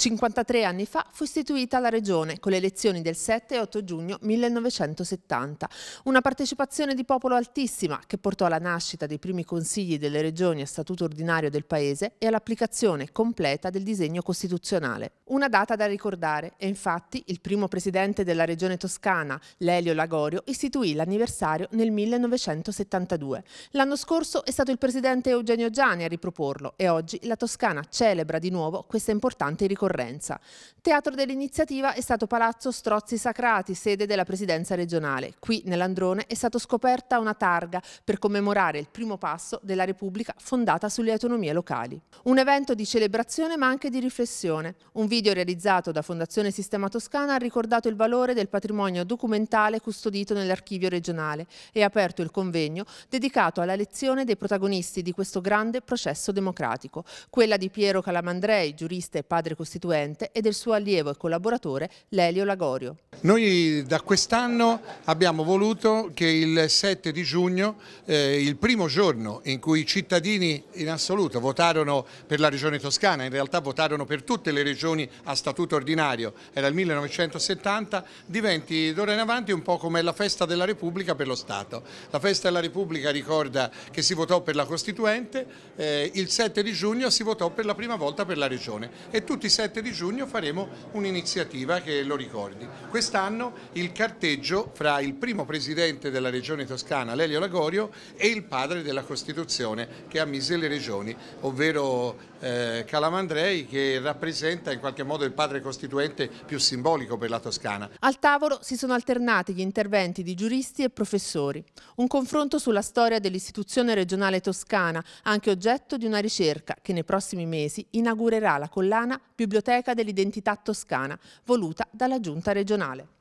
53 anni fa fu istituita la regione con le elezioni del 7 e 8 giugno 1970. Una partecipazione di popolo altissima che portò alla nascita dei primi consigli delle regioni a statuto ordinario del paese e all'applicazione completa del disegno costituzionale. Una data da ricordare e infatti il primo presidente della regione toscana, Lelio Lagorio, istituì l'anniversario nel 1972. L'anno scorso è stato il presidente Eugenio Gianni a riproporlo e oggi la Toscana celebra di nuovo questa importante ricordazione ricorrenza. Teatro dell'iniziativa è stato Palazzo Strozzi Sacrati, sede della presidenza regionale. Qui nell'Androne è stata scoperta una targa per commemorare il primo passo della Repubblica fondata sulle autonomie locali. Un evento di celebrazione ma anche di riflessione. Un video realizzato da Fondazione Sistema Toscana ha ricordato il valore del patrimonio documentale custodito nell'archivio regionale e ha aperto il convegno dedicato alla lezione dei protagonisti di questo grande processo democratico, quella di Piero Calamandrei, giurista e padre costituzionale Costituente e del suo allievo e collaboratore Lelio Lagorio. Noi da quest'anno abbiamo voluto che il 7 di giugno, eh, il primo giorno in cui i cittadini in assoluto votarono per la regione toscana, in realtà votarono per tutte le regioni a statuto ordinario, era il 1970, diventi d'ora in avanti un po' come la festa della Repubblica per lo Stato. La festa della Repubblica ricorda che si votò per la Costituente, eh, il 7 di giugno si votò per la prima volta per la regione e tutti i 7 17 di giugno faremo un'iniziativa che lo ricordi. Quest'anno il carteggio fra il primo presidente della regione toscana, Lelio Lagorio, e il padre della Costituzione che ha ammise le regioni, ovvero eh, Calamandrei che rappresenta in qualche modo il padre costituente più simbolico per la Toscana. Al tavolo si sono alternati gli interventi di giuristi e professori. Un confronto sulla storia dell'istituzione regionale toscana, anche oggetto di una ricerca che nei prossimi mesi inaugurerà la collana Biblioteca Biblioteca dell'identità toscana, voluta dalla Giunta regionale.